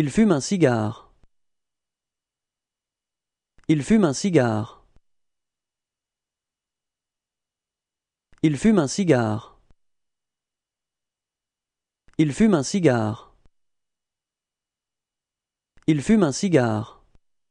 Il fume un cigare. Il fume un cigare. Il fume un cigare. Il fume un cigare. Il fume un cigare.